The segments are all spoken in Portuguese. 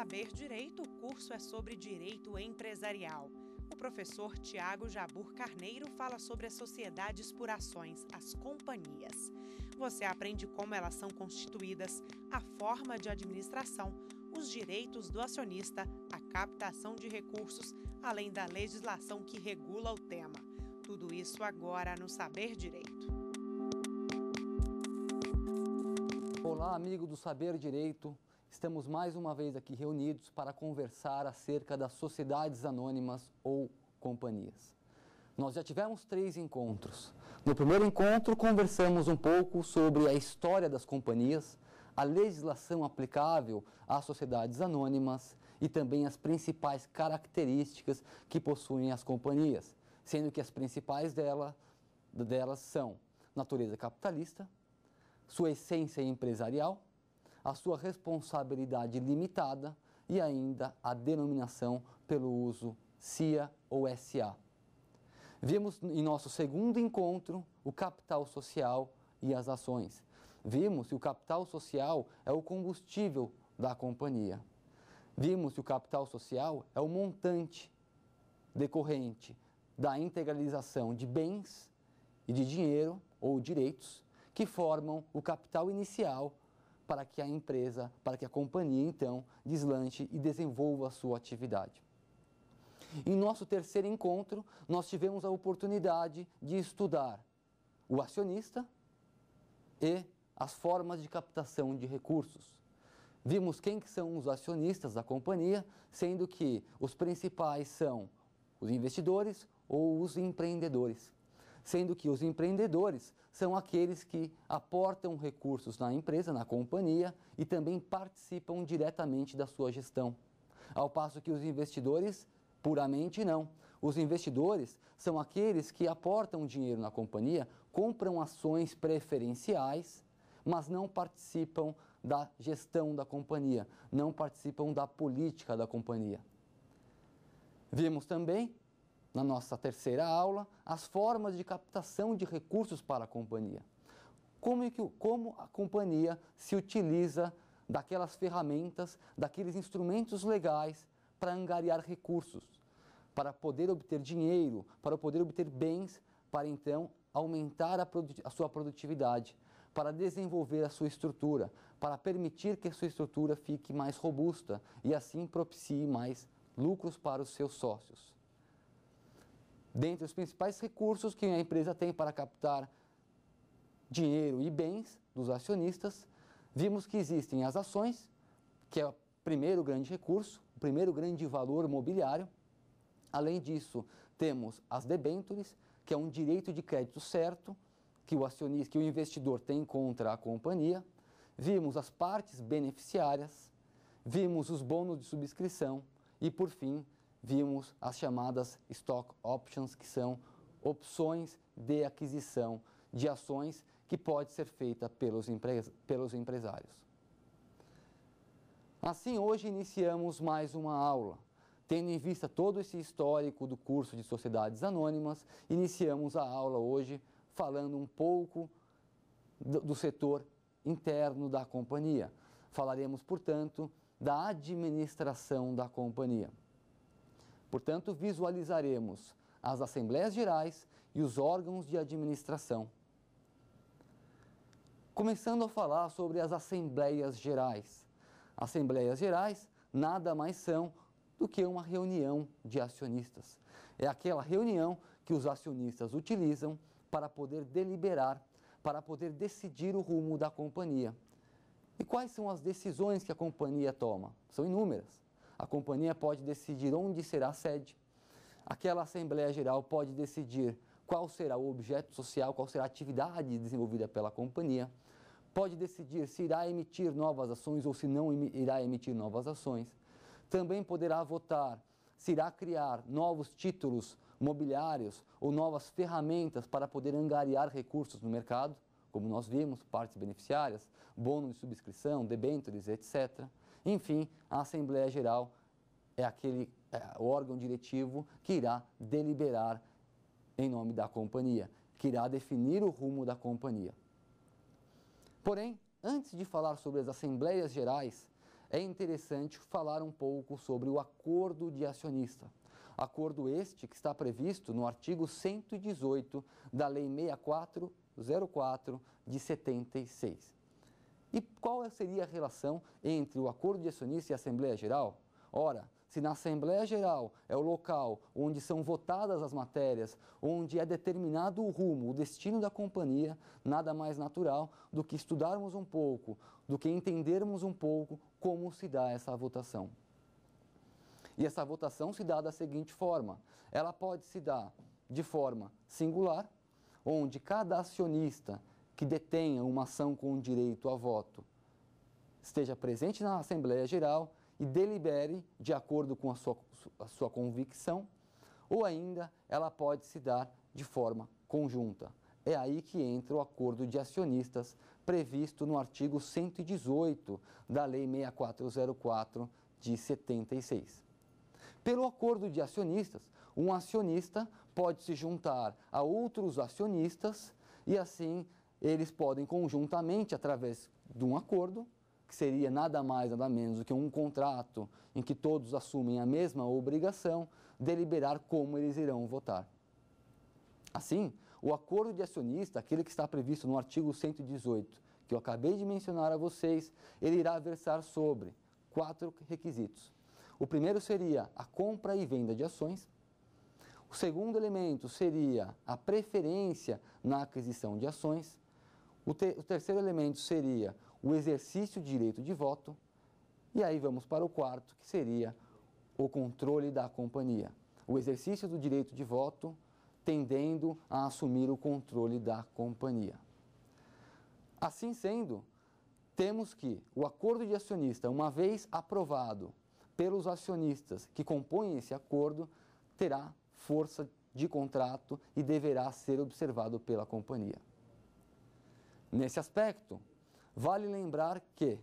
Saber Direito, o curso é sobre direito empresarial. O professor Tiago Jabur Carneiro fala sobre as sociedades por ações, as companhias. Você aprende como elas são constituídas, a forma de administração, os direitos do acionista, a captação de recursos, além da legislação que regula o tema. Tudo isso agora no Saber Direito. Olá, amigo do Saber Direito. Estamos mais uma vez aqui reunidos para conversar acerca das sociedades anônimas ou companhias. Nós já tivemos três encontros. No primeiro encontro, conversamos um pouco sobre a história das companhias, a legislação aplicável às sociedades anônimas e também as principais características que possuem as companhias, sendo que as principais dela, delas são natureza capitalista, sua essência empresarial a sua responsabilidade limitada e ainda a denominação pelo uso CIA ou SA. Vimos em nosso segundo encontro o capital social e as ações. Vimos que o capital social é o combustível da companhia. Vimos que o capital social é o montante decorrente da integralização de bens e de dinheiro ou direitos que formam o capital inicial para que a empresa, para que a companhia então deslanche e desenvolva a sua atividade. Em nosso terceiro encontro, nós tivemos a oportunidade de estudar o acionista e as formas de captação de recursos. Vimos quem que são os acionistas da companhia, sendo que os principais são os investidores ou os empreendedores sendo que os empreendedores são aqueles que aportam recursos na empresa, na companhia e também participam diretamente da sua gestão. Ao passo que os investidores, puramente não. Os investidores são aqueles que aportam dinheiro na companhia, compram ações preferenciais, mas não participam da gestão da companhia, não participam da política da companhia. Vimos também na nossa terceira aula, as formas de captação de recursos para a companhia. Como, é que, como a companhia se utiliza daquelas ferramentas, daqueles instrumentos legais para angariar recursos, para poder obter dinheiro, para poder obter bens, para então aumentar a, a sua produtividade, para desenvolver a sua estrutura, para permitir que a sua estrutura fique mais robusta e assim propicie mais lucros para os seus sócios. Dentre os principais recursos que a empresa tem para captar dinheiro e bens dos acionistas, vimos que existem as ações, que é o primeiro grande recurso, o primeiro grande valor mobiliário. Além disso, temos as debêntures, que é um direito de crédito certo que o acionista, que o investidor tem contra a companhia. Vimos as partes beneficiárias, vimos os bônus de subscrição e, por fim, vimos as chamadas stock options, que são opções de aquisição de ações que pode ser feita pelos, empres pelos empresários. Assim, hoje iniciamos mais uma aula. Tendo em vista todo esse histórico do curso de Sociedades Anônimas, iniciamos a aula hoje falando um pouco do, do setor interno da companhia. Falaremos, portanto, da administração da companhia. Portanto, visualizaremos as assembleias gerais e os órgãos de administração. Começando a falar sobre as assembleias gerais. Assembleias gerais nada mais são do que uma reunião de acionistas. É aquela reunião que os acionistas utilizam para poder deliberar, para poder decidir o rumo da companhia. E quais são as decisões que a companhia toma? São inúmeras. A companhia pode decidir onde será a sede. Aquela Assembleia Geral pode decidir qual será o objeto social, qual será a atividade desenvolvida pela companhia. Pode decidir se irá emitir novas ações ou se não irá emitir novas ações. Também poderá votar se irá criar novos títulos mobiliários ou novas ferramentas para poder angariar recursos no mercado, como nós vimos, partes beneficiárias, bônus de subscrição, debêntures, etc. Enfim, a Assembleia Geral é aquele é, órgão diretivo que irá deliberar em nome da companhia, que irá definir o rumo da companhia. Porém, antes de falar sobre as assembleias gerais, é interessante falar um pouco sobre o acordo de acionista. Acordo este que está previsto no artigo 118 da Lei 6404 de 76. E qual seria a relação entre o acordo de acionista e a Assembleia Geral? Ora, se na Assembleia Geral é o local onde são votadas as matérias, onde é determinado o rumo, o destino da companhia, nada mais natural do que estudarmos um pouco, do que entendermos um pouco como se dá essa votação. E essa votação se dá da seguinte forma: ela pode se dar de forma singular, onde cada acionista que detenha uma ação com direito a voto esteja presente na Assembleia Geral e delibere de acordo com a sua, a sua convicção, ou ainda ela pode se dar de forma conjunta. É aí que entra o acordo de acionistas previsto no artigo 118 da Lei 6404 de 76. Pelo acordo de acionistas, um acionista pode se juntar a outros acionistas e assim eles podem conjuntamente, através de um acordo, que seria nada mais, nada menos do que um contrato em que todos assumem a mesma obrigação, deliberar como eles irão votar. Assim, o acordo de acionista, aquele que está previsto no artigo 118, que eu acabei de mencionar a vocês, ele irá versar sobre quatro requisitos. O primeiro seria a compra e venda de ações. O segundo elemento seria a preferência na aquisição de ações. O, te, o terceiro elemento seria o exercício do direito de voto. E aí vamos para o quarto, que seria o controle da companhia. O exercício do direito de voto tendendo a assumir o controle da companhia. Assim sendo, temos que o acordo de acionista, uma vez aprovado pelos acionistas que compõem esse acordo, terá força de contrato e deverá ser observado pela companhia. Nesse aspecto, vale lembrar que,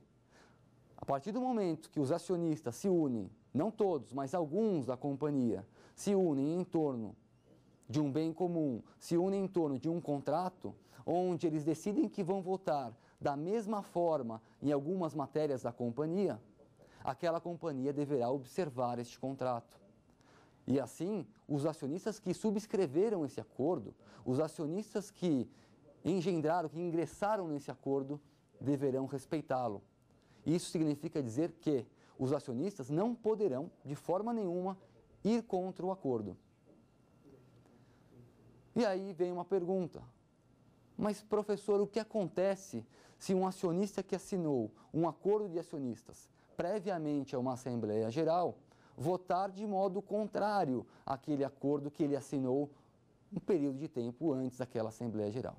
a partir do momento que os acionistas se unem, não todos, mas alguns da companhia, se unem em torno de um bem comum, se unem em torno de um contrato, onde eles decidem que vão votar da mesma forma em algumas matérias da companhia, aquela companhia deverá observar este contrato. E assim, os acionistas que subscreveram esse acordo, os acionistas que engendraram, que ingressaram nesse acordo, deverão respeitá-lo. Isso significa dizer que os acionistas não poderão, de forma nenhuma, ir contra o acordo. E aí vem uma pergunta. Mas, professor, o que acontece se um acionista que assinou um acordo de acionistas previamente a uma Assembleia Geral votar de modo contrário àquele acordo que ele assinou um período de tempo antes daquela Assembleia Geral?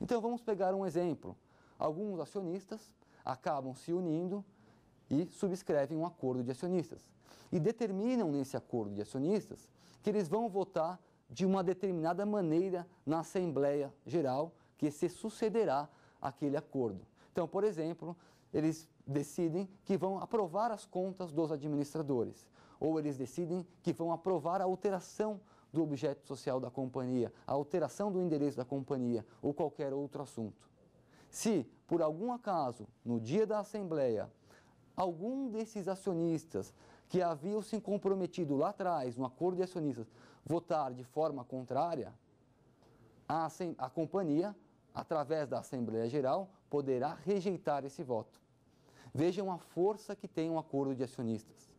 Então vamos pegar um exemplo. Alguns acionistas acabam se unindo e subscrevem um acordo de acionistas. E determinam nesse acordo de acionistas que eles vão votar de uma determinada maneira na Assembleia Geral que se sucederá aquele acordo. Então, por exemplo, eles decidem que vão aprovar as contas dos administradores, ou eles decidem que vão aprovar a alteração do objeto social da companhia, a alteração do endereço da companhia ou qualquer outro assunto. Se, por algum acaso, no dia da Assembleia, algum desses acionistas que haviam se comprometido lá atrás, no acordo de acionistas, votar de forma contrária, a, a companhia, através da Assembleia Geral, poderá rejeitar esse voto. Vejam a força que tem um acordo de acionistas.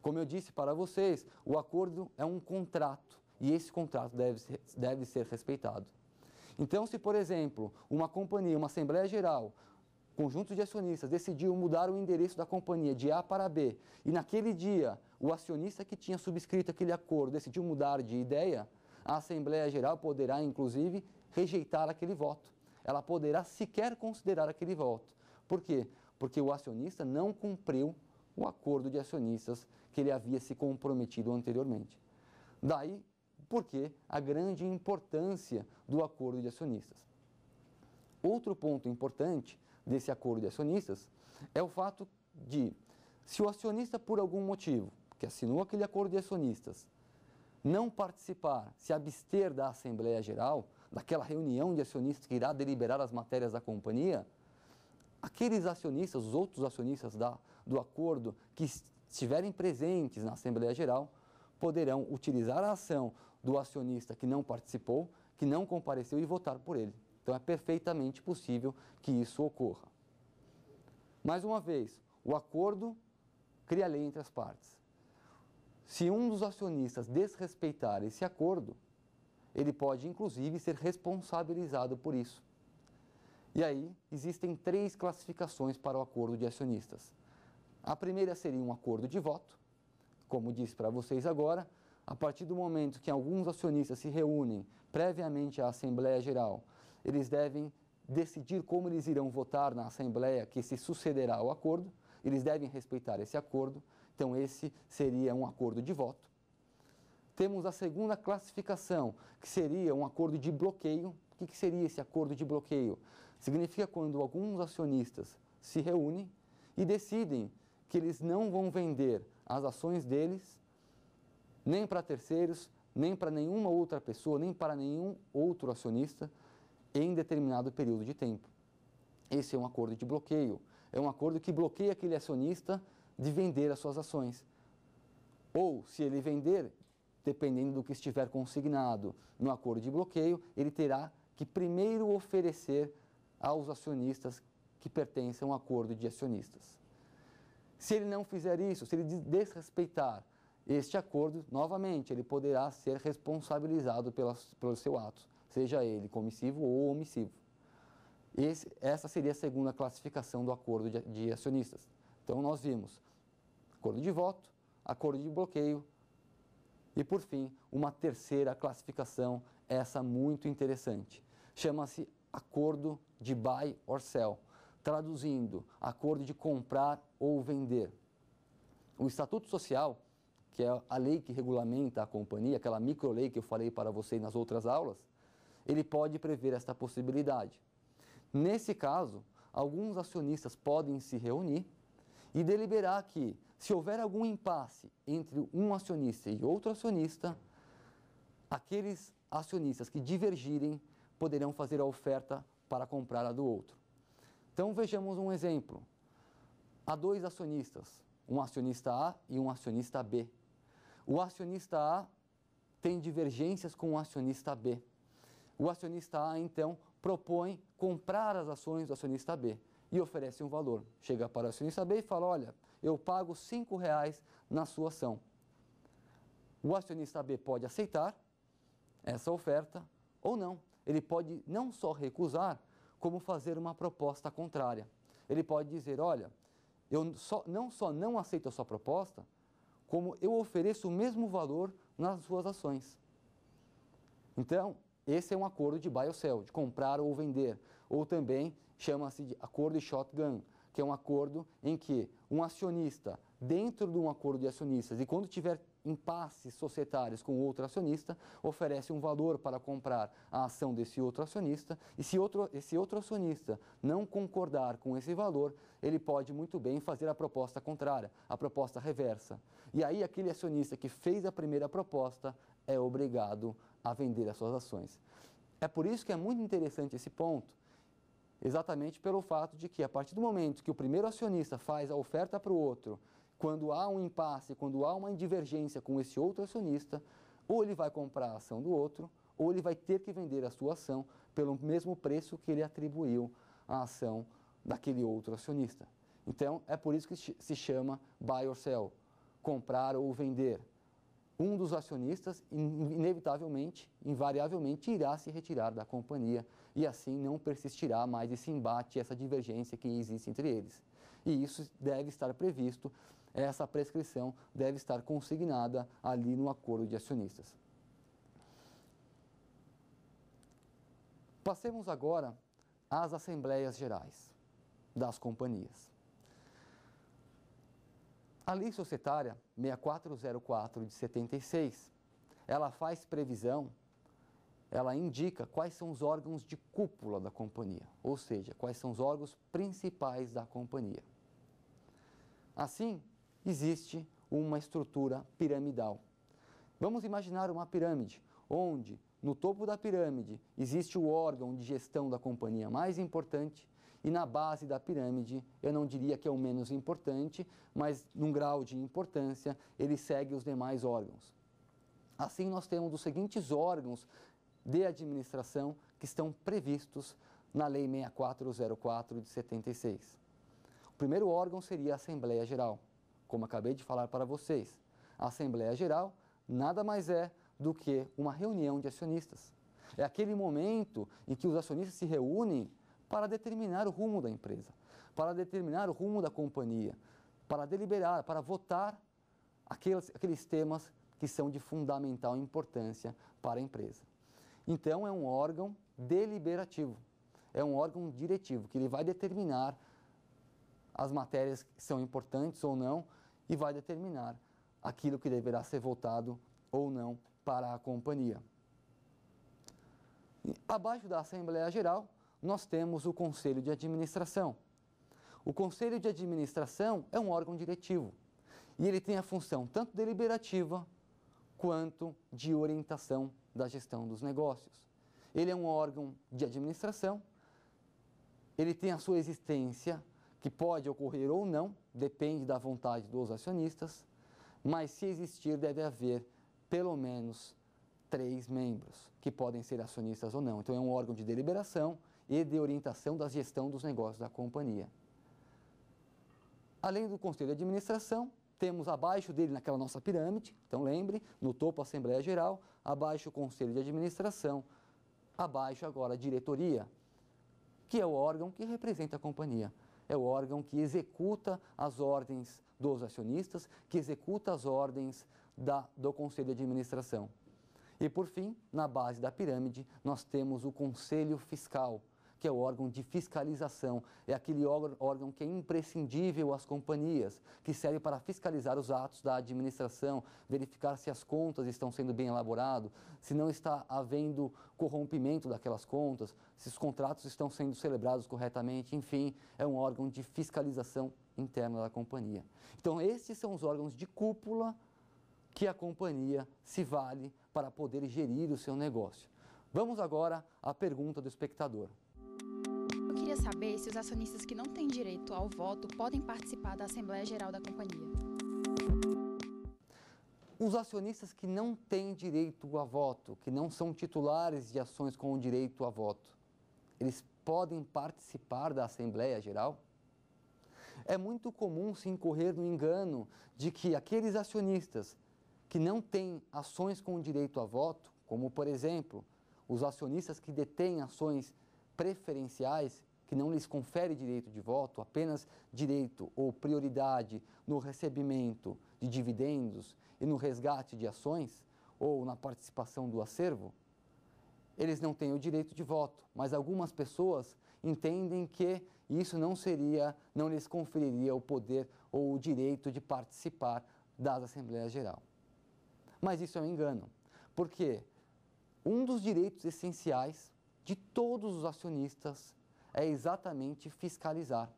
Como eu disse para vocês, o acordo é um contrato. E esse contrato deve, deve ser respeitado. Então, se, por exemplo, uma companhia, uma Assembleia Geral, conjunto de acionistas decidiu mudar o endereço da companhia de A para B e naquele dia o acionista que tinha subscrito aquele acordo decidiu mudar de ideia, a Assembleia Geral poderá, inclusive, rejeitar aquele voto. Ela poderá sequer considerar aquele voto. Por quê? Porque o acionista não cumpriu o acordo de acionistas que ele havia se comprometido anteriormente. Daí porque a grande importância do acordo de acionistas. Outro ponto importante desse acordo de acionistas é o fato de, se o acionista, por algum motivo, que assinou aquele acordo de acionistas, não participar, se abster da Assembleia Geral, daquela reunião de acionistas que irá deliberar as matérias da companhia, aqueles acionistas, os outros acionistas da, do acordo que estiverem presentes na Assembleia Geral, poderão utilizar a ação do acionista que não participou, que não compareceu e votar por ele. Então é perfeitamente possível que isso ocorra. Mais uma vez, o acordo cria lei entre as partes. Se um dos acionistas desrespeitar esse acordo, ele pode inclusive ser responsabilizado por isso. E aí, existem três classificações para o acordo de acionistas. A primeira seria um acordo de voto, como disse para vocês agora, a partir do momento que alguns acionistas se reúnem previamente à Assembleia Geral, eles devem decidir como eles irão votar na Assembleia que se sucederá ao acordo, eles devem respeitar esse acordo, então esse seria um acordo de voto. Temos a segunda classificação, que seria um acordo de bloqueio. O que seria esse acordo de bloqueio? Significa quando alguns acionistas se reúnem e decidem que eles não vão vender as ações deles nem para terceiros, nem para nenhuma outra pessoa, nem para nenhum outro acionista em determinado período de tempo. Esse é um acordo de bloqueio. É um acordo que bloqueia aquele acionista de vender as suas ações. Ou, se ele vender, dependendo do que estiver consignado no acordo de bloqueio, ele terá que primeiro oferecer aos acionistas que pertencem a um acordo de acionistas. Se ele não fizer isso, se ele desrespeitar este acordo, novamente, ele poderá ser responsabilizado pela, pelo seu ato, seja ele comissivo ou omissivo. Esse, essa seria a segunda classificação do acordo de, de acionistas. Então, nós vimos acordo de voto, acordo de bloqueio e, por fim, uma terceira classificação, essa muito interessante. Chama-se acordo de buy or sell, traduzindo, acordo de comprar ou vender. O Estatuto Social que é a lei que regulamenta a companhia, aquela microlei que eu falei para você nas outras aulas, ele pode prever esta possibilidade. Nesse caso, alguns acionistas podem se reunir e deliberar que, se houver algum impasse entre um acionista e outro acionista, aqueles acionistas que divergirem poderão fazer a oferta para comprar a do outro. Então vejamos um exemplo. Há dois acionistas, um acionista A e um acionista B. O acionista A tem divergências com o acionista B. O acionista A, então, propõe comprar as ações do acionista B e oferece um valor. Chega para o acionista B e fala: Olha, eu pago R$ reais na sua ação. O acionista B pode aceitar essa oferta ou não. Ele pode não só recusar, como fazer uma proposta contrária. Ele pode dizer: Olha, eu só, não só não aceito a sua proposta, como eu ofereço o mesmo valor nas suas ações. Então, esse é um acordo de buy or sell, de comprar ou vender, ou também chama-se de acordo de shotgun, que é um acordo em que um acionista, dentro de um acordo de acionistas, e quando tiver impasses societários com outro acionista, oferece um valor para comprar a ação desse outro acionista e se outro, esse outro acionista não concordar com esse valor, ele pode muito bem fazer a proposta contrária, a proposta reversa. E aí aquele acionista que fez a primeira proposta é obrigado a vender as suas ações. É por isso que é muito interessante esse ponto, exatamente pelo fato de que a partir do momento que o primeiro acionista faz a oferta para o outro quando há um impasse, quando há uma divergência com esse outro acionista, ou ele vai comprar a ação do outro, ou ele vai ter que vender a sua ação pelo mesmo preço que ele atribuiu à ação daquele outro acionista. Então, é por isso que se chama buy or sell, comprar ou vender. Um dos acionistas, inevitavelmente, invariavelmente, irá se retirar da companhia e assim não persistirá mais esse embate, essa divergência que existe entre eles. E isso deve estar previsto essa prescrição deve estar consignada ali no acordo de acionistas. Passemos agora às assembleias gerais das companhias. A lei societária 6404 de 76, ela faz previsão, ela indica quais são os órgãos de cúpula da companhia, ou seja, quais são os órgãos principais da companhia. Assim, existe uma estrutura piramidal. Vamos imaginar uma pirâmide onde no topo da pirâmide existe o órgão de gestão da companhia mais importante e na base da pirâmide, eu não diria que é o menos importante, mas num grau de importância, ele segue os demais órgãos. Assim, nós temos os seguintes órgãos de administração que estão previstos na Lei 6404 de 76. O primeiro órgão seria a Assembleia Geral como acabei de falar para vocês. A Assembleia Geral nada mais é do que uma reunião de acionistas. É aquele momento em que os acionistas se reúnem para determinar o rumo da empresa, para determinar o rumo da companhia, para deliberar, para votar aqueles, aqueles temas que são de fundamental importância para a empresa. Então, é um órgão deliberativo, é um órgão diretivo, que ele vai determinar as matérias que são importantes ou não e vai determinar aquilo que deverá ser votado ou não para a companhia. Abaixo da Assembleia Geral, nós temos o Conselho de Administração. O Conselho de Administração é um órgão diretivo e ele tem a função tanto deliberativa quanto de orientação da gestão dos negócios. Ele é um órgão de administração, ele tem a sua existência que pode ocorrer ou não, depende da vontade dos acionistas, mas se existir, deve haver pelo menos três membros, que podem ser acionistas ou não. Então, é um órgão de deliberação e de orientação da gestão dos negócios da companhia. Além do Conselho de Administração, temos abaixo dele, naquela nossa pirâmide, então lembre, no topo a Assembleia Geral, abaixo o Conselho de Administração, abaixo agora a Diretoria, que é o órgão que representa a companhia é o órgão que executa as ordens dos acionistas, que executa as ordens da, do Conselho de Administração. E, por fim, na base da pirâmide, nós temos o Conselho Fiscal que é o órgão de fiscalização. É aquele órgão que é imprescindível às companhias, que serve para fiscalizar os atos da administração, verificar se as contas estão sendo bem elaboradas, se não está havendo corrompimento daquelas contas, se os contratos estão sendo celebrados corretamente, enfim, é um órgão de fiscalização interna da companhia. Então, estes são os órgãos de cúpula que a companhia se vale para poder gerir o seu negócio. Vamos agora à pergunta do espectador saber se os acionistas que não têm direito ao voto podem participar da Assembleia Geral da companhia. Os acionistas que não têm direito a voto, que não são titulares de ações com direito a voto, eles podem participar da Assembleia Geral? É muito comum se incorrer no engano de que aqueles acionistas que não têm ações com direito a voto, como por exemplo os acionistas que detêm ações preferenciais, que não lhes confere direito de voto, apenas direito ou prioridade no recebimento de dividendos e no resgate de ações ou na participação do acervo, eles não têm o direito de voto, mas algumas pessoas entendem que isso não seria, não lhes conferiria o poder ou o direito de participar das assembleias geral. Mas isso é um engano, porque um dos direitos essenciais de todos os acionistas é exatamente fiscalizar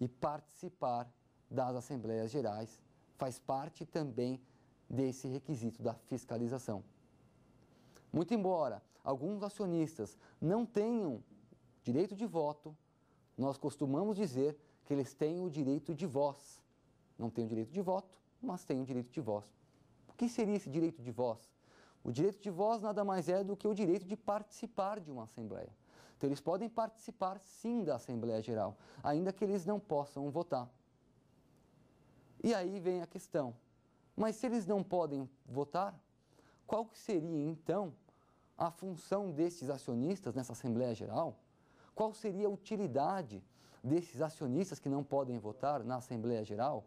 e participar das assembleias gerais, faz parte também desse requisito da fiscalização. Muito embora alguns acionistas não tenham direito de voto, nós costumamos dizer que eles têm o direito de voz. Não têm o direito de voto, mas têm o direito de voz. O que seria esse direito de voz? O direito de voz nada mais é do que o direito de participar de uma assembleia. Então, eles podem participar sim da Assembleia Geral, ainda que eles não possam votar. E aí vem a questão: mas se eles não podem votar, qual seria então a função destes acionistas nessa Assembleia Geral? Qual seria a utilidade desses acionistas que não podem votar na Assembleia Geral?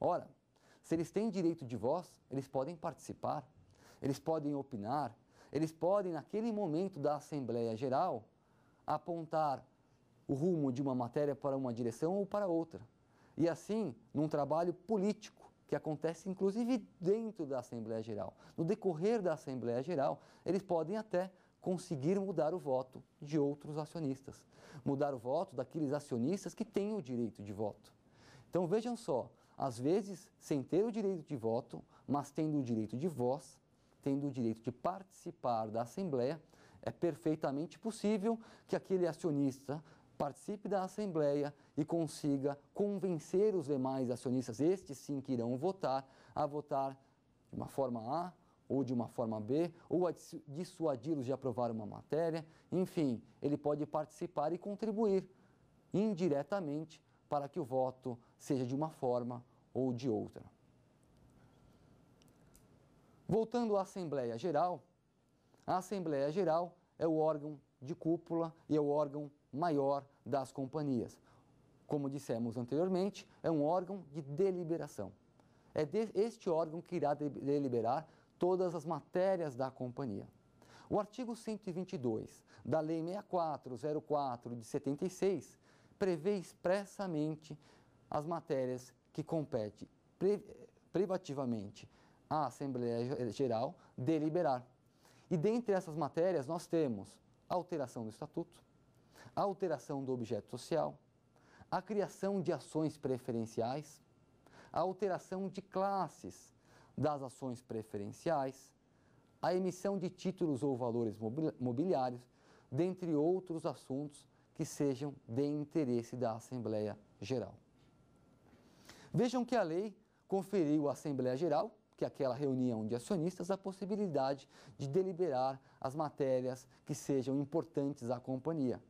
Ora, se eles têm direito de voz, eles podem participar, eles podem opinar, eles podem, naquele momento da Assembleia Geral, apontar o rumo de uma matéria para uma direção ou para outra. E assim, num trabalho político, que acontece inclusive dentro da Assembleia Geral, no decorrer da Assembleia Geral, eles podem até conseguir mudar o voto de outros acionistas, mudar o voto daqueles acionistas que têm o direito de voto. Então vejam só, às vezes, sem ter o direito de voto, mas tendo o direito de voz, tendo o direito de participar da Assembleia, é perfeitamente possível que aquele acionista participe da Assembleia e consiga convencer os demais acionistas, estes sim que irão votar, a votar de uma forma A ou de uma forma B, ou a dissuadi-los de aprovar uma matéria. Enfim, ele pode participar e contribuir indiretamente para que o voto seja de uma forma ou de outra. Voltando à Assembleia Geral, a Assembleia Geral é o órgão de cúpula e é o órgão maior das companhias. Como dissemos anteriormente, é um órgão de deliberação. É de, este órgão que irá de, deliberar todas as matérias da companhia. O artigo 122 da Lei 6404 de 76 prevê expressamente as matérias que compete privativamente à Assembleia Geral deliberar. E dentre essas matérias nós temos a alteração do estatuto, a alteração do objeto social, a criação de ações preferenciais, a alteração de classes das ações preferenciais, a emissão de títulos ou valores mobiliários, dentre outros assuntos que sejam de interesse da Assembleia Geral. Vejam que a lei conferiu à Assembleia Geral que aquela reunião de acionistas a possibilidade de deliberar as matérias que sejam importantes à companhia.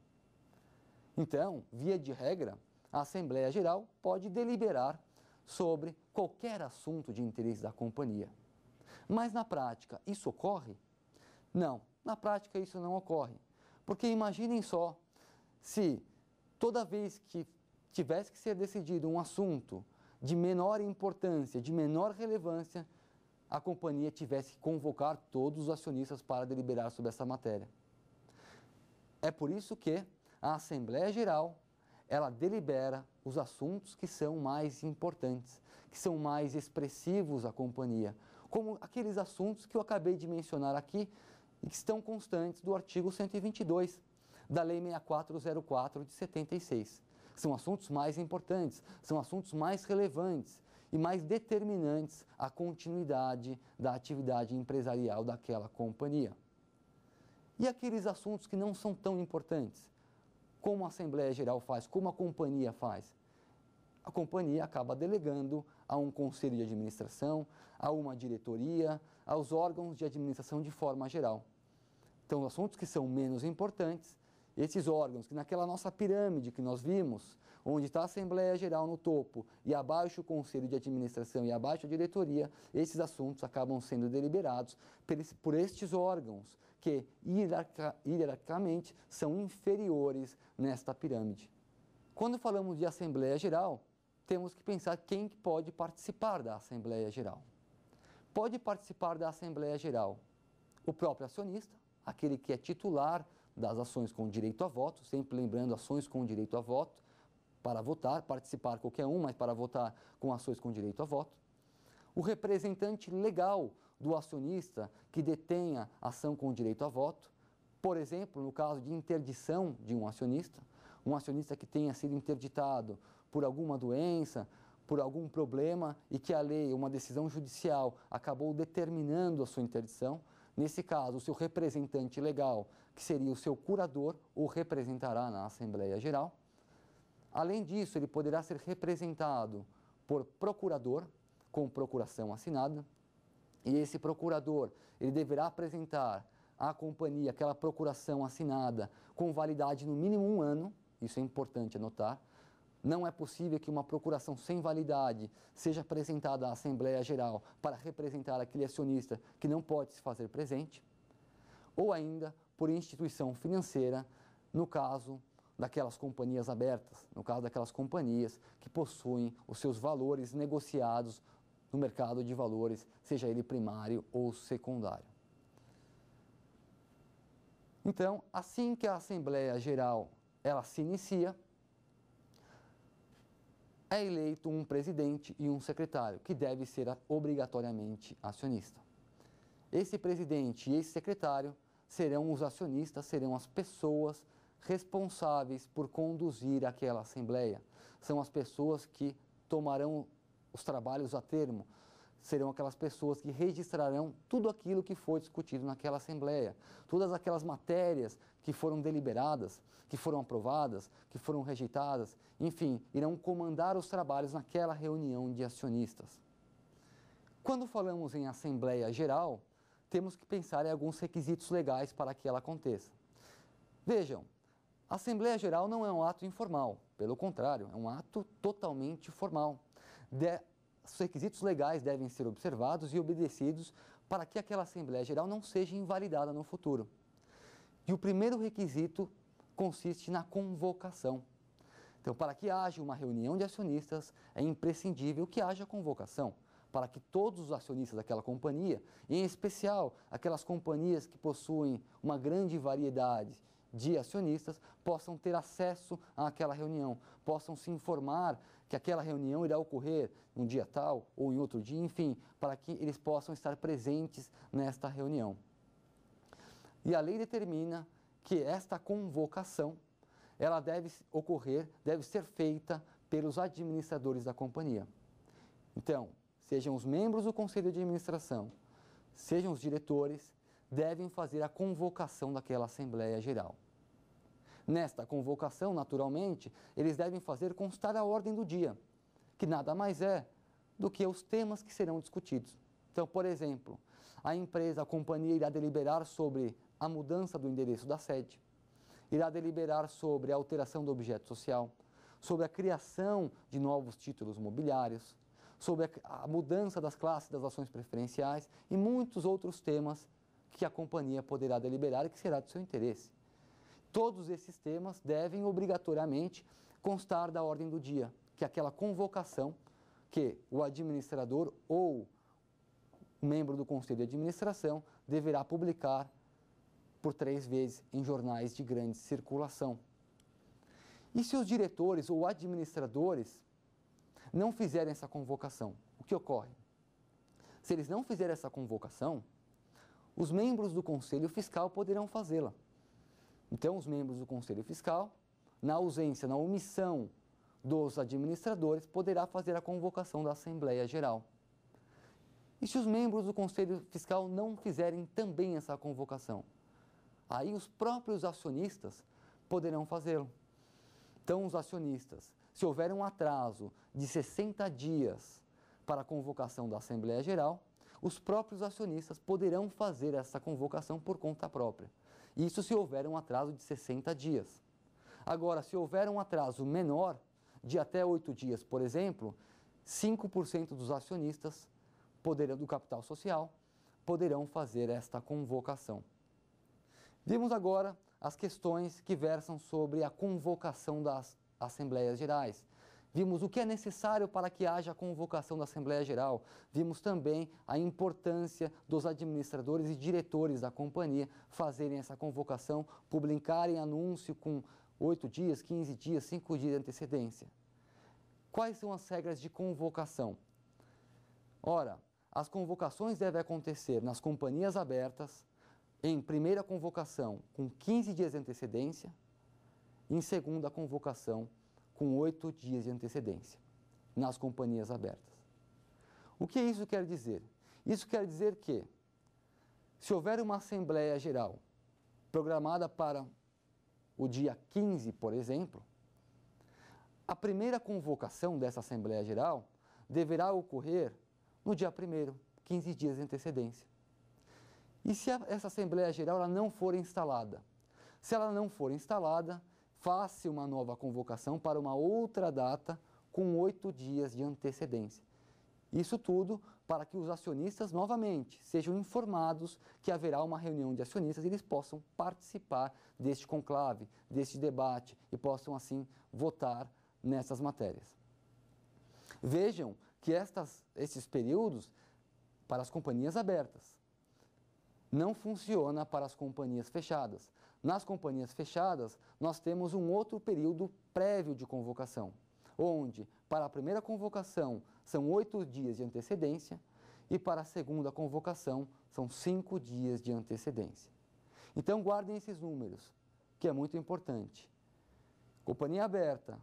Então, via de regra, a Assembleia Geral pode deliberar sobre qualquer assunto de interesse da companhia. Mas na prática, isso ocorre? Não, na prática isso não ocorre. Porque imaginem só, se toda vez que tivesse que ser decidido um assunto de menor importância, de menor relevância, a companhia tivesse que convocar todos os acionistas para deliberar sobre essa matéria. É por isso que a Assembleia Geral ela delibera os assuntos que são mais importantes, que são mais expressivos à companhia, como aqueles assuntos que eu acabei de mencionar aqui e que estão constantes do artigo 122 da Lei 6404 de 76. São assuntos mais importantes, são assuntos mais relevantes, e mais determinantes à continuidade da atividade empresarial daquela companhia. E aqueles assuntos que não são tão importantes, como a Assembleia Geral faz, como a companhia faz. A companhia acaba delegando a um conselho de administração, a uma diretoria, aos órgãos de administração de forma geral. Então, assuntos que são menos importantes, esses órgãos que naquela nossa pirâmide que nós vimos, onde está a Assembleia Geral no topo e abaixo o Conselho de Administração e abaixo a diretoria, esses assuntos acabam sendo deliberados por estes órgãos que hierarca, hierarquicamente são inferiores nesta pirâmide. Quando falamos de Assembleia Geral, temos que pensar quem pode participar da Assembleia Geral. Pode participar da Assembleia Geral o próprio acionista, aquele que é titular das ações com direito a voto, sempre lembrando ações com direito a voto, para votar, participar qualquer um, mas para votar com ações com direito a voto. O representante legal do acionista que detenha ação com direito a voto, por exemplo, no caso de interdição de um acionista, um acionista que tenha sido interditado por alguma doença, por algum problema e que a lei, uma decisão judicial, acabou determinando a sua interdição, nesse caso, o seu representante legal, que seria o seu curador, o representará na Assembleia Geral. Além disso, ele poderá ser representado por procurador, com procuração assinada, e esse procurador ele deverá apresentar à companhia aquela procuração assinada com validade no mínimo um ano, isso é importante anotar. Não é possível que uma procuração sem validade seja apresentada à Assembleia Geral para representar aquele acionista que não pode se fazer presente, ou ainda por instituição financeira, no caso daquelas companhias abertas, no caso daquelas companhias que possuem os seus valores negociados no mercado de valores, seja ele primário ou secundário. Então, assim que a Assembleia Geral ela se inicia, é eleito um presidente e um secretário, que deve ser obrigatoriamente acionista. Esse presidente e esse secretário serão os acionistas, serão as pessoas responsáveis por conduzir aquela Assembleia. São as pessoas que tomarão os trabalhos a termo. Serão aquelas pessoas que registrarão tudo aquilo que foi discutido naquela Assembleia, todas aquelas matérias que foram deliberadas, que foram aprovadas, que foram rejeitadas, enfim, irão comandar os trabalhos naquela reunião de acionistas. Quando falamos em Assembleia Geral, temos que pensar em alguns requisitos legais para que ela aconteça. Vejam, a Assembleia Geral não é um ato informal, pelo contrário, é um ato totalmente formal. De... Os requisitos legais devem ser observados e obedecidos para que aquela Assembleia Geral não seja invalidada no futuro. E o primeiro requisito consiste na convocação. Então, para que haja uma reunião de acionistas, é imprescindível que haja convocação, para que todos os acionistas daquela companhia, em especial aquelas companhias que possuem uma grande variedade de acionistas possam ter acesso àquela reunião, possam se informar que aquela reunião irá ocorrer um dia tal ou em outro dia, enfim, para que eles possam estar presentes nesta reunião. E a lei determina que esta convocação ela deve ocorrer, deve ser feita pelos administradores da companhia. Então, sejam os membros do conselho de administração, sejam os diretores, devem fazer a convocação daquela Assembleia Geral. Nesta convocação, naturalmente, eles devem fazer constar a ordem do dia, que nada mais é do que os temas que serão discutidos. Então, por exemplo, a empresa, a companhia irá deliberar sobre a mudança do endereço da sede, irá deliberar sobre a alteração do objeto social, sobre a criação de novos títulos mobiliários, sobre a, mudança das classes das ações preferenciais e muitos outros temas que a companhia poderá deliberar e que será de seu interesse. Todos esses temas devem obrigatoriamente constar da ordem do dia, que é aquela convocação que o administrador ou membro do conselho de administração deverá publicar por três vezes em jornais de grande circulação. E se os diretores ou administradores não fizerem essa convocação, o que ocorre? Se eles não fizerem essa convocação, os membros do Conselho Fiscal poderão fazê-la. Então, os membros do Conselho Fiscal, na ausência, na omissão dos administradores, poderá fazer a convocação da Assembleia Geral. E se os membros do Conselho Fiscal não fizerem também essa convocação? Aí os próprios acionistas poderão fazê-lo. Então, os acionistas, se houver um atraso de 60 dias para a convocação da Assembleia Geral, os próprios acionistas poderão fazer essa convocação por conta própria. Isso se houver um atraso de 60 dias. Agora, se houver um atraso menor, de até 8 dias, por exemplo, 5% dos acionistas poderão, do capital social poderão fazer esta convocação. Vimos agora as questões que versam sobre a convocação das Assembleias Gerais. Vimos o que é necessário para que haja a convocação da Assembleia Geral. Vimos também a importância dos administradores e diretores da companhia fazerem essa convocação, publicarem anúncio com 8 dias, 15 dias, 5 dias de antecedência. Quais são as regras de convocação? Ora, as convocações devem acontecer nas companhias abertas, em primeira convocação com 15 dias de antecedência, em segunda convocação com oito dias de antecedência nas companhias abertas. O que isso quer dizer? Isso quer dizer que, se houver uma Assembleia Geral programada para o dia 15, por exemplo, a primeira convocação dessa Assembleia Geral deverá ocorrer no dia 1, 15 dias de antecedência. E se essa Assembleia Geral não for instalada? Se ela não for instalada, faça uma nova convocação para uma outra data com oito dias de antecedência. Isso tudo para que os acionistas, novamente, sejam informados que haverá uma reunião de acionistas e eles possam participar deste conclave, deste debate e possam, assim, votar nessas matérias. Vejam que estas, estes períodos para as companhias abertas não funciona para as companhias fechadas. Nas companhias fechadas, nós temos um outro período prévio de convocação, onde para a primeira convocação são oito dias de antecedência e para a segunda convocação são cinco dias de antecedência. Então guardem esses números, que é muito importante. Companhia aberta,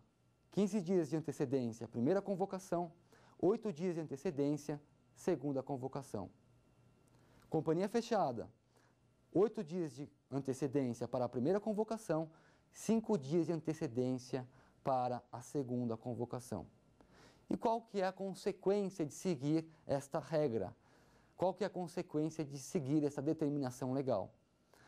15 dias de antecedência, primeira convocação, oito dias de antecedência, segunda convocação. Companhia fechada, oito dias de antecedência para a primeira convocação, cinco dias de antecedência para a segunda convocação. E qual que é a consequência de seguir esta regra? Qual que é a consequência de seguir essa determinação legal?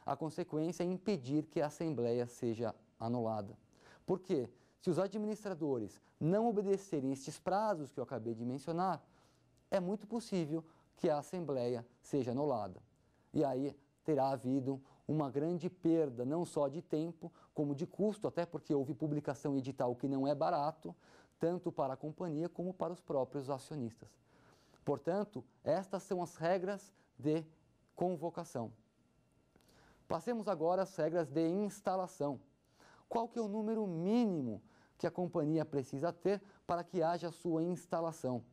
A consequência é impedir que a Assembleia seja anulada. Por quê? Se os administradores não obedecerem estes prazos que eu acabei de mencionar, é muito possível que a Assembleia seja anulada. E aí terá havido uma grande perda, não só de tempo, como de custo, até porque houve publicação edital que não é barato, tanto para a companhia como para os próprios acionistas. Portanto, estas são as regras de convocação. Passemos agora às regras de instalação. Qual que é o número mínimo que a companhia precisa ter para que haja sua instalação?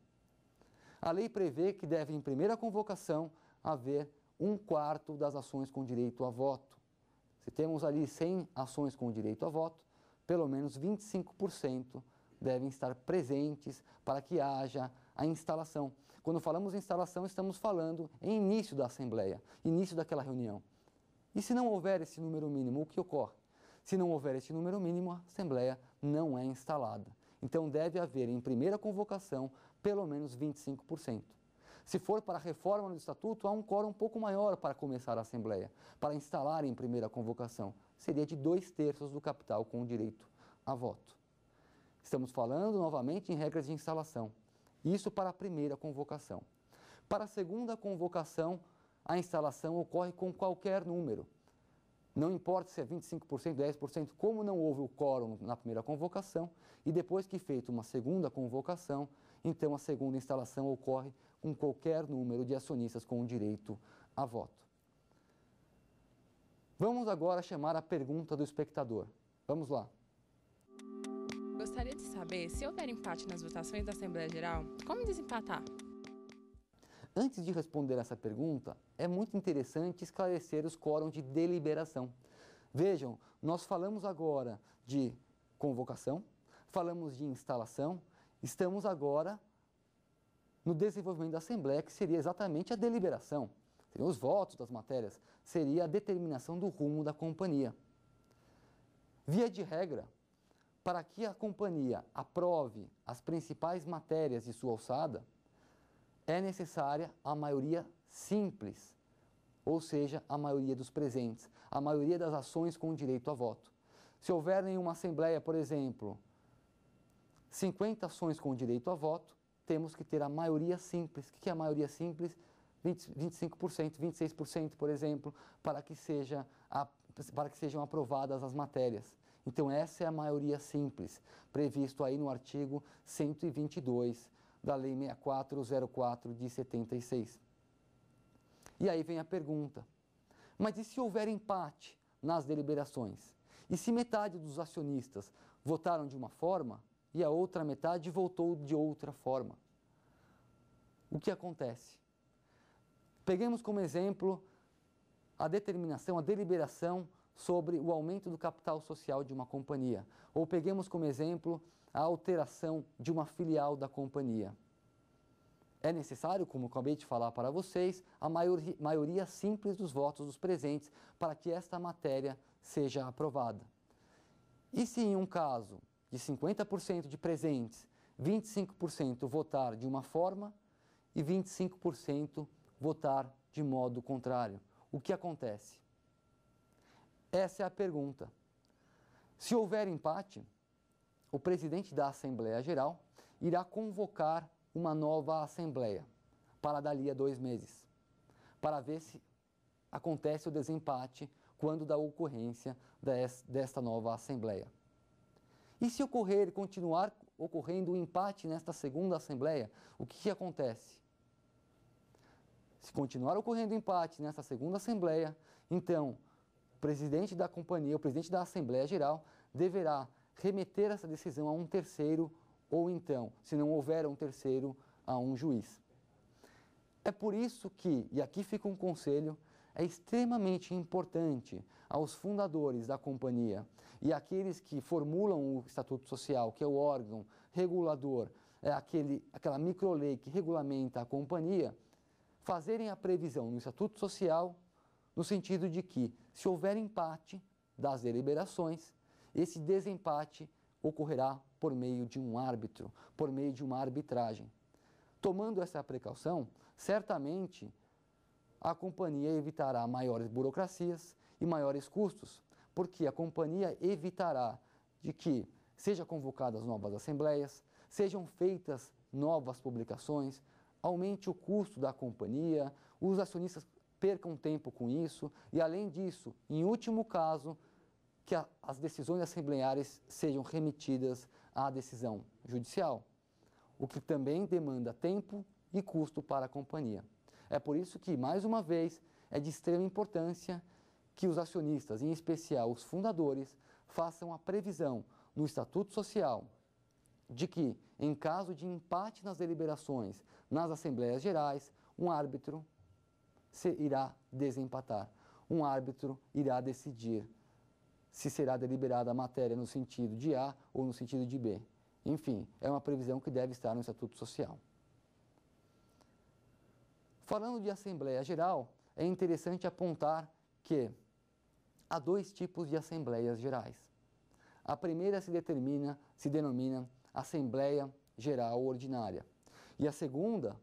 A lei prevê que deve, em primeira convocação, haver um quarto das ações com direito a voto. Se temos ali 100 ações com direito a voto, pelo menos 25% devem estar presentes para que haja a instalação. Quando falamos em instalação, estamos falando em início da assembleia, início daquela reunião. E se não houver esse número mínimo, o que ocorre? Se não houver esse número mínimo, a assembleia não é instalada. Então deve haver em primeira convocação pelo menos 25%. Se for para a reforma do estatuto, há um quórum um pouco maior para começar a Assembleia, para instalar em primeira convocação. Seria de dois terços do capital com direito a voto. Estamos falando novamente em regras de instalação. Isso para a primeira convocação. Para a segunda convocação, a instalação ocorre com qualquer número. Não importa se é 25%, 10%, como não houve o quórum na primeira convocação, e depois que feita uma segunda convocação, então a segunda instalação ocorre com qualquer número de acionistas com direito a voto. Vamos agora chamar a pergunta do espectador. Vamos lá. Gostaria de saber, se houver empate nas votações da Assembleia Geral, como desempatar? Antes de responder essa pergunta, é muito interessante esclarecer os quórums de deliberação. Vejam, nós falamos agora de convocação, falamos de instalação, estamos agora no desenvolvimento da Assembleia, que seria exatamente a deliberação, seriam os votos das matérias, seria a determinação do rumo da companhia. Via de regra, para que a companhia aprove as principais matérias de sua alçada, é necessária a maioria simples, ou seja, a maioria dos presentes, a maioria das ações com direito a voto. Se houver em uma assembleia, por exemplo, 50 ações com direito a voto, temos que ter a maioria simples. O que é a maioria simples? 20, 25%, 26%, por exemplo, para que, seja a, para que sejam aprovadas as matérias. Então, essa é a maioria simples, previsto aí no artigo 122 da Lei 6404 de 76. E aí vem a pergunta: mas e se houver empate nas deliberações? E se metade dos acionistas votaram de uma forma e a outra metade voltou de outra forma. O que acontece? Peguemos como exemplo a determinação, a deliberação sobre o aumento do capital social de uma companhia, ou peguemos como exemplo a alteração de uma filial da companhia. É necessário, como acabei de falar para vocês, a maioria, maioria simples dos votos dos presentes para que esta matéria seja aprovada. E se em um caso de 50% de presentes, 25% votar de uma forma e 25% votar de modo contrário. O que acontece? Essa é a pergunta. Se houver empate, o presidente da Assembleia Geral irá convocar uma nova Assembleia para dali a dois meses, para ver se acontece o desempate quando da ocorrência desta nova Assembleia. E se ocorrer, continuar ocorrendo um empate nesta segunda Assembleia, o que, que acontece? Se continuar ocorrendo empate nesta segunda Assembleia, então o presidente da companhia, o presidente da Assembleia Geral, deverá remeter essa decisão a um terceiro ou então, se não houver um terceiro, a um juiz. É por isso que, e aqui fica um conselho, é extremamente importante aos fundadores da companhia e aqueles que formulam o Estatuto Social, que é o órgão regulador, é aquele, aquela microlei que regulamenta a companhia, fazerem a previsão no Estatuto Social no sentido de que, se houver empate das deliberações, esse desempate ocorrerá por meio de um árbitro, por meio de uma arbitragem. Tomando essa precaução, certamente a companhia evitará maiores burocracias e maiores custos, porque a companhia evitará de que sejam convocadas novas assembleias, sejam feitas novas publicações, aumente o custo da companhia, os acionistas percam tempo com isso e, além disso, em último caso, que a, as decisões assembleares sejam remetidas à decisão judicial, o que também demanda tempo e custo para a companhia. É por isso que, mais uma vez, é de extrema importância que os acionistas, em especial os fundadores, façam a previsão no Estatuto Social de que, em caso de empate nas deliberações nas Assembleias Gerais, um árbitro se irá desempatar. Um árbitro irá decidir se será deliberada a matéria no sentido de A ou no sentido de B. Enfim, é uma previsão que deve estar no Estatuto Social. Falando de Assembleia Geral, é interessante apontar que há dois tipos de assembleias gerais. A primeira se determina, se denomina Assembleia Geral Ordinária e a segunda,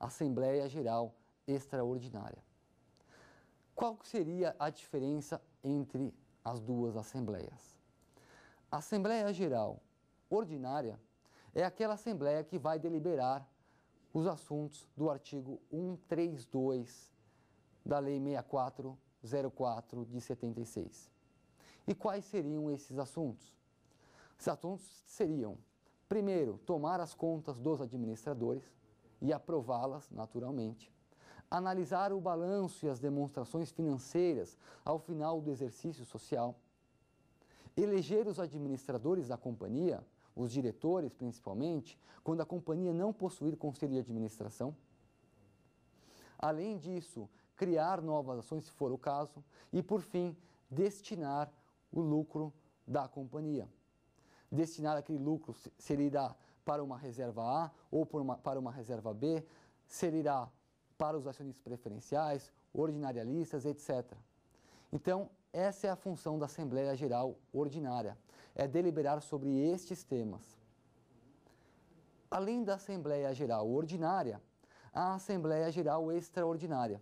Assembleia Geral Extraordinária. Qual seria a diferença entre as duas assembleias? A Assembleia Geral Ordinária é aquela assembleia que vai deliberar os assuntos do artigo 132 da Lei 64 04 de 76. E quais seriam esses assuntos? Esses assuntos seriam, primeiro, tomar as contas dos administradores e aprová-las naturalmente, analisar o balanço e as demonstrações financeiras ao final do exercício social, eleger os administradores da companhia, os diretores principalmente, quando a companhia não possuir conselho de administração. Além disso, criar novas ações, se for o caso, e, por fim, destinar o lucro da companhia. Destinar aquele lucro, se ele irá para uma reserva A ou uma, para uma reserva B, se ele irá para os acionistas preferenciais, ordinarialistas, etc. Então, essa é a função da Assembleia Geral Ordinária, é deliberar sobre estes temas. Além da Assembleia Geral Ordinária, a Assembleia Geral Extraordinária.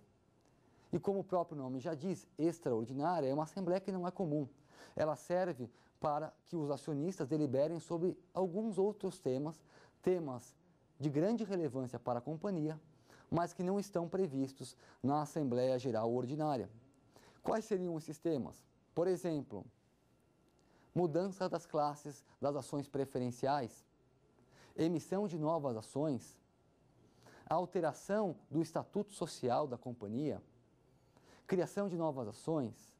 E como o próprio nome já diz, extraordinária é uma assembleia que não é comum. Ela serve para que os acionistas deliberem sobre alguns outros temas, temas de grande relevância para a companhia, mas que não estão previstos na Assembleia Geral Ordinária. Quais seriam esses temas? Por exemplo, mudança das classes das ações preferenciais, emissão de novas ações, alteração do estatuto social da companhia, criação de novas ações,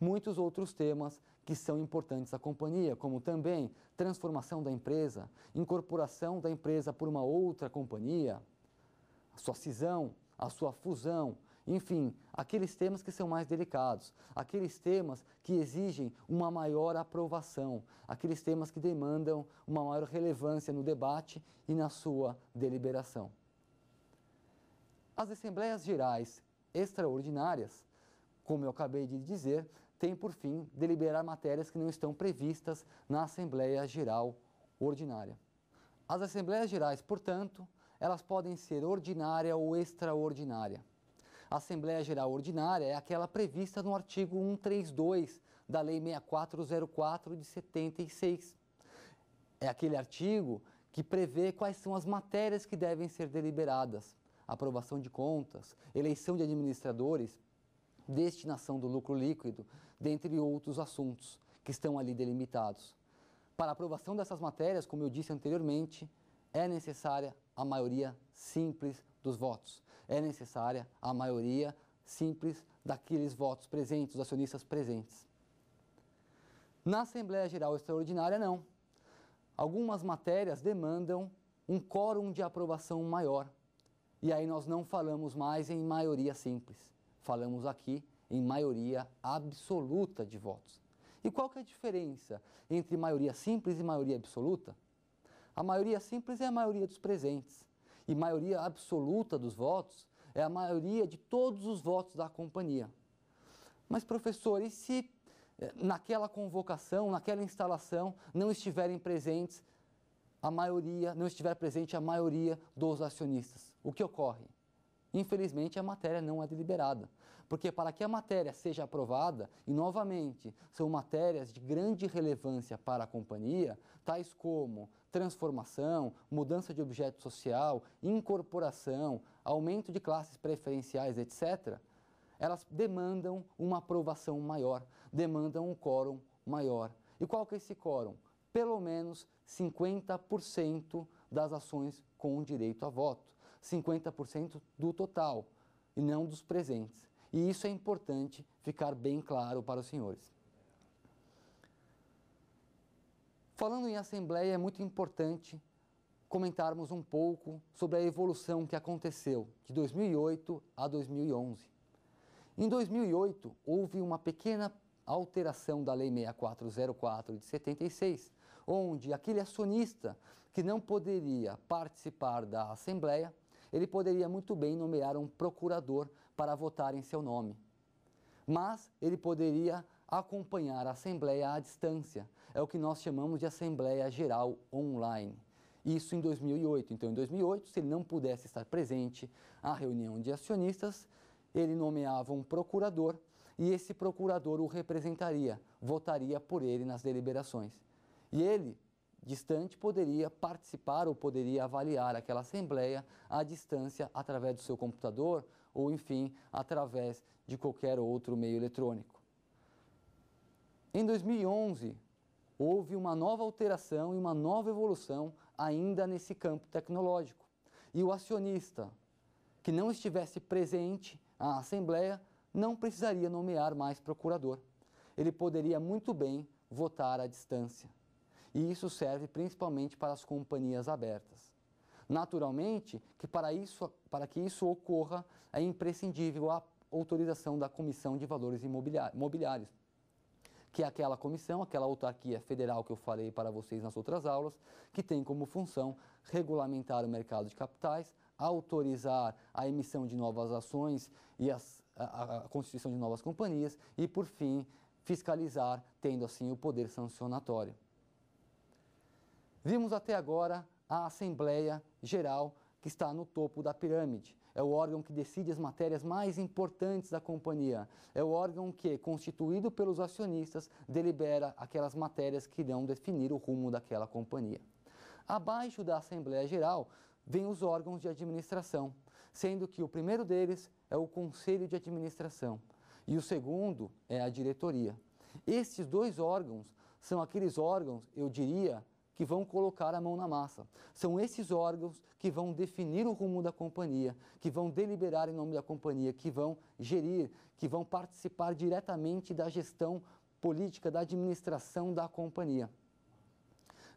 muitos outros temas que são importantes à companhia, como também transformação da empresa, incorporação da empresa por uma outra companhia, a sua cisão, a sua fusão, enfim, aqueles temas que são mais delicados, aqueles temas que exigem uma maior aprovação, aqueles temas que demandam uma maior relevância no debate e na sua deliberação. As assembleias gerais extraordinárias, como eu acabei de dizer, tem por fim deliberar matérias que não estão previstas na Assembleia Geral Ordinária. As Assembleias Gerais, portanto, elas podem ser ordinária ou extraordinária. A Assembleia Geral Ordinária é aquela prevista no artigo 132 da Lei 6404 de 76. É aquele artigo que prevê quais são as matérias que devem ser deliberadas aprovação de contas, eleição de administradores, destinação do lucro líquido, dentre outros assuntos que estão ali delimitados. Para aprovação dessas matérias, como eu disse anteriormente, é necessária a maioria simples dos votos. É necessária a maioria simples daqueles votos presentes, dos acionistas presentes. Na Assembleia Geral Extraordinária, não. Algumas matérias demandam um quórum de aprovação maior, e aí nós não falamos mais em maioria simples, falamos aqui em maioria absoluta de votos. E qual que é a diferença entre maioria simples e maioria absoluta? A maioria simples é a maioria dos presentes, e maioria absoluta dos votos é a maioria de todos os votos da companhia. Mas, professor, e se eh, naquela convocação, naquela instalação, não estiverem presentes a maioria, não estiver presente a maioria dos acionistas? O que ocorre? Infelizmente, a matéria não é deliberada, porque para que a matéria seja aprovada, e novamente são matérias de grande relevância para a companhia, tais como transformação, mudança de objeto social, incorporação, aumento de classes preferenciais, etc., elas demandam uma aprovação maior, demandam um quórum maior. E qual que é esse quórum? Pelo menos 50% das ações com direito a voto. 50% do total e não dos presentes. E isso é importante ficar bem claro para os senhores. Falando em assembleia, é muito importante comentarmos um pouco sobre a evolução que aconteceu de 2008 a 2011. Em 2008, houve uma pequena alteração da Lei 6404 de 76, onde aquele acionista que não poderia participar da Assembleia ele poderia muito bem nomear um procurador para votar em seu nome. Mas ele poderia acompanhar a Assembleia à distância. É o que nós chamamos de Assembleia Geral Online. Isso em 2008. Então, em 2008, se ele não pudesse estar presente à reunião de acionistas, ele nomeava um procurador e esse procurador o representaria, votaria por ele nas deliberações. E ele distante poderia participar ou poderia avaliar aquela assembleia à distância através do seu computador ou, enfim, através de qualquer outro meio eletrônico. Em 2011, houve uma nova alteração e uma nova evolução ainda nesse campo tecnológico. E o acionista que não estivesse presente à assembleia não precisaria nomear mais procurador. Ele poderia muito bem votar à distância. E isso serve principalmente para as companhias abertas. Naturalmente, que para, isso, para que isso ocorra, é imprescindível a autorização da Comissão de Valores Imobiliários, que é aquela comissão, aquela autarquia federal que eu falei para vocês nas outras aulas, que tem como função regulamentar o mercado de capitais, autorizar a emissão de novas ações e as, a, a, constituição de novas companhias e, por fim, fiscalizar, tendo assim o poder sancionatório. Vimos até agora a Assembleia Geral, que está no topo da pirâmide. É o órgão que decide as matérias mais importantes da companhia. É o órgão que, constituído pelos acionistas, delibera aquelas matérias que irão definir o rumo daquela companhia. Abaixo da Assembleia Geral vêm os órgãos de administração, sendo que o primeiro deles é o Conselho de Administração e o segundo é a diretoria. Estes dois órgãos são aqueles órgãos, eu diria, que vão colocar a mão na massa. São esses órgãos que vão definir o rumo da companhia, que vão deliberar em nome da companhia, que vão gerir, que vão participar diretamente da gestão política, da administração da companhia.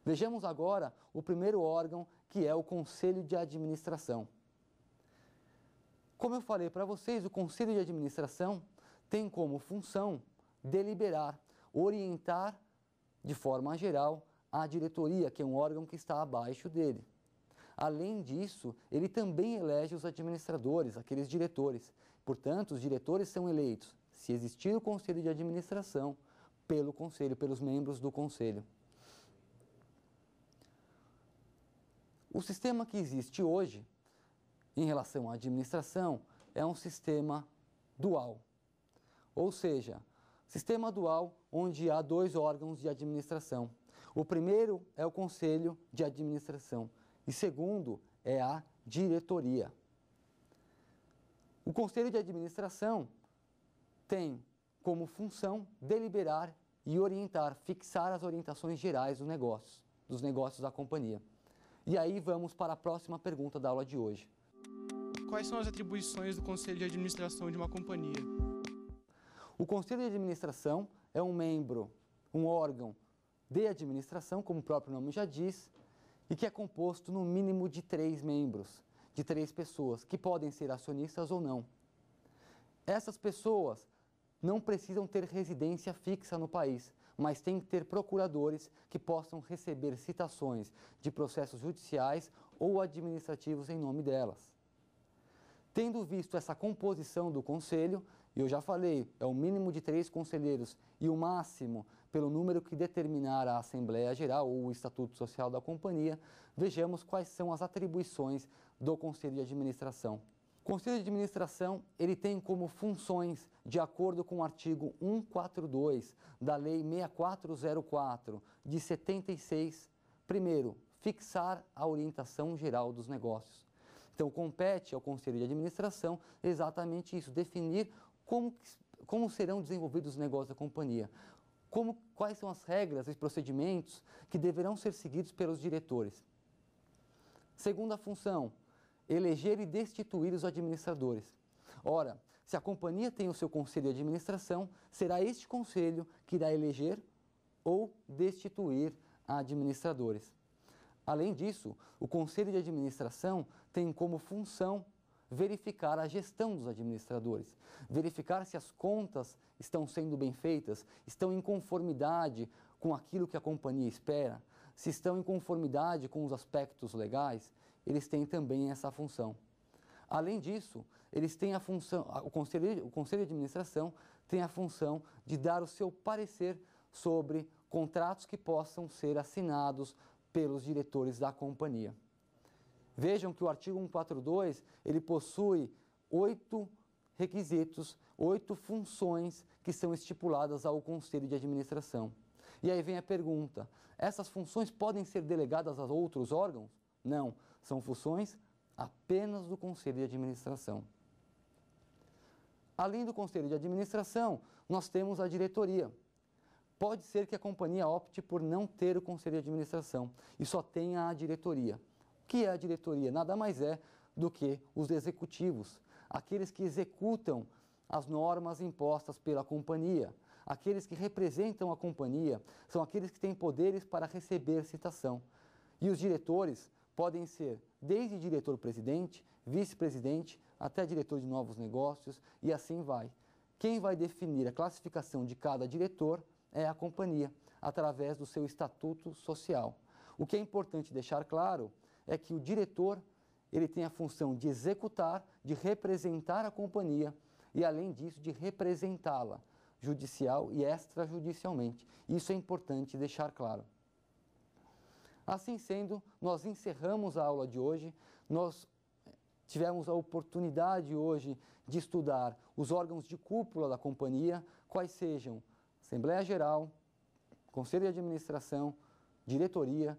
Vejamos agora o primeiro órgão, que é o Conselho de Administração. Como eu falei para vocês, o Conselho de Administração tem como função deliberar, orientar de forma geral à diretoria, que é um órgão que está abaixo dele. Além disso, ele também elege os administradores, aqueles diretores. Portanto, os diretores são eleitos, se existir o conselho de administração, pelo conselho, pelos membros do conselho. O sistema que existe hoje em relação à administração é um sistema dual. Ou seja, sistema dual onde há dois órgãos de administração, o primeiro é o conselho de administração e segundo é a diretoria. O conselho de administração tem como função deliberar e orientar, fixar as orientações gerais do negócio, dos negócios da companhia. E aí vamos para a próxima pergunta da aula de hoje. Quais são as atribuições do conselho de administração de uma companhia? O conselho de administração é um membro, um órgão de administração, como o próprio nome já diz, e que é composto no mínimo de três membros, de três pessoas, que podem ser acionistas ou não. Essas pessoas não precisam ter residência fixa no país, mas têm que ter procuradores que possam receber citações de processos judiciais ou administrativos em nome delas. Tendo visto essa composição do conselho, e eu já falei, é o mínimo de três conselheiros e o máximo pelo número que determinar a Assembleia Geral ou o Estatuto Social da Companhia, vejamos quais são as atribuições do Conselho de Administração. O Conselho de Administração ele tem como funções, de acordo com o artigo 142 da Lei 6404, de 76, primeiro, fixar a orientação geral dos negócios. Então, compete ao Conselho de Administração exatamente isso, definir como, como serão desenvolvidos os negócios da companhia, como, quais são as regras e procedimentos que deverão ser seguidos pelos diretores. Segunda função, eleger e destituir os administradores. Ora, se a companhia tem o seu conselho de administração, será este conselho que irá eleger ou destituir administradores. Além disso, o conselho de administração tem como função verificar a gestão dos administradores, verificar se as contas estão sendo bem feitas, estão em conformidade com aquilo que a companhia espera, se estão em conformidade com os aspectos legais, eles têm também essa função. Além disso, eles têm a função, o conselho, o conselho de administração tem a função de dar o seu parecer sobre contratos que possam ser assinados pelos diretores da companhia. Vejam que o artigo 142 ele possui oito requisitos, oito funções que são estipuladas ao Conselho de Administração. E aí vem a pergunta: essas funções podem ser delegadas a outros órgãos? Não, são funções apenas do Conselho de Administração. Além do Conselho de Administração, nós temos a diretoria. Pode ser que a companhia opte por não ter o Conselho de Administração e só tenha a diretoria que é a diretoria? Nada mais é do que os executivos, aqueles que executam as normas impostas pela companhia. Aqueles que representam a companhia são aqueles que têm poderes para receber citação. E os diretores podem ser desde diretor-presidente, vice-presidente, até diretor de novos negócios e assim vai. Quem vai definir a classificação de cada diretor é a companhia, através do seu estatuto social. O que é importante deixar claro é que o diretor ele tem a função de executar, de representar a companhia e, além disso, de representá-la judicial e extrajudicialmente. Isso é importante deixar claro. Assim sendo, nós encerramos a aula de hoje. Nós tivemos a oportunidade hoje de estudar os órgãos de cúpula da companhia, quais sejam Assembleia Geral, Conselho de Administração, Diretoria,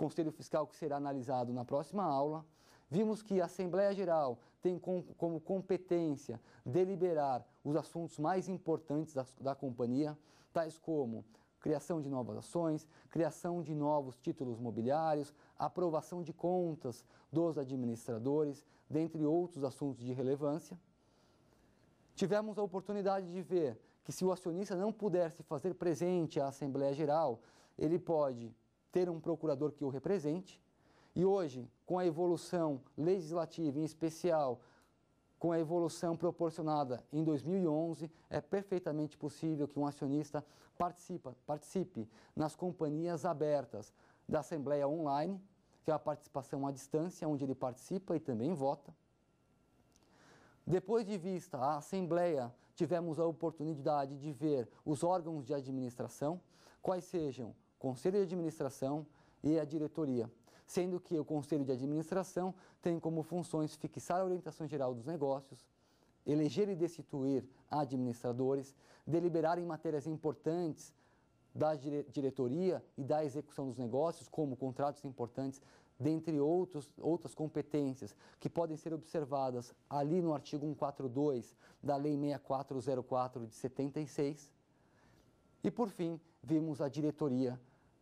Conselho Fiscal que será analisado na próxima aula. Vimos que a Assembleia Geral tem como competência deliberar os assuntos mais importantes da, da companhia, tais como criação de novas ações, criação de novos títulos mobiliários, aprovação de contas dos administradores, dentre outros assuntos de relevância. Tivemos a oportunidade de ver que se o acionista não puder se fazer presente à Assembleia Geral, ele pode ter um procurador que o represente. E hoje, com a evolução legislativa, em especial com a evolução proporcionada em 2011, é perfeitamente possível que um acionista participa, participe nas companhias abertas da Assembleia Online, que é a participação à distância, onde ele participa e também vota. Depois de vista a Assembleia, tivemos a oportunidade de ver os órgãos de administração, quais sejam conselho de administração e a diretoria, sendo que o conselho de administração tem como funções fixar a orientação geral dos negócios, eleger e destituir administradores, deliberar em matérias importantes da diretoria e da execução dos negócios, como contratos importantes, dentre outros, outras competências que podem ser observadas ali no artigo 142 da Lei 6404 de 76. E, por fim, vimos a diretoria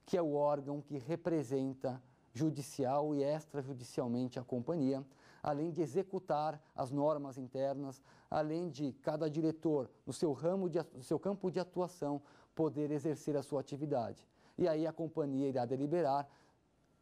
que é o órgão que representa judicial e extrajudicialmente a companhia, além de executar as normas internas, além de cada diretor, no seu ramo de, no seu campo de atuação, poder exercer a sua atividade. E aí a companhia irá deliberar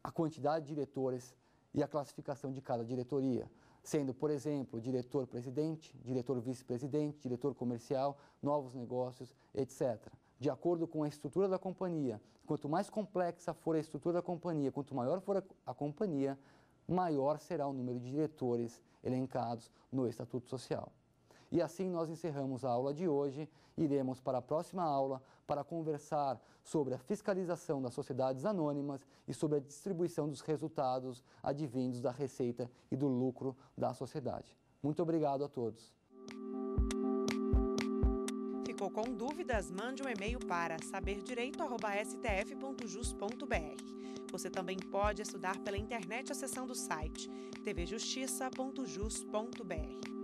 a quantidade de diretores e a classificação de cada diretoria, sendo, por exemplo, diretor-presidente, diretor vice-presidente, diretor comercial, novos negócios, etc de acordo com a estrutura da companhia. Quanto mais complexa for a estrutura da companhia, quanto maior for a, a companhia, maior será o número de diretores elencados no Estatuto Social. E assim nós encerramos a aula de hoje. Iremos para a próxima aula para conversar sobre a fiscalização das sociedades anônimas e sobre a distribuição dos resultados advindos da receita e do lucro da sociedade. Muito obrigado a todos. Com dúvidas, mande um e-mail para saberdireito.stf.jus.br. Você também pode estudar pela internet acessando o site tvjustiça.jus.br.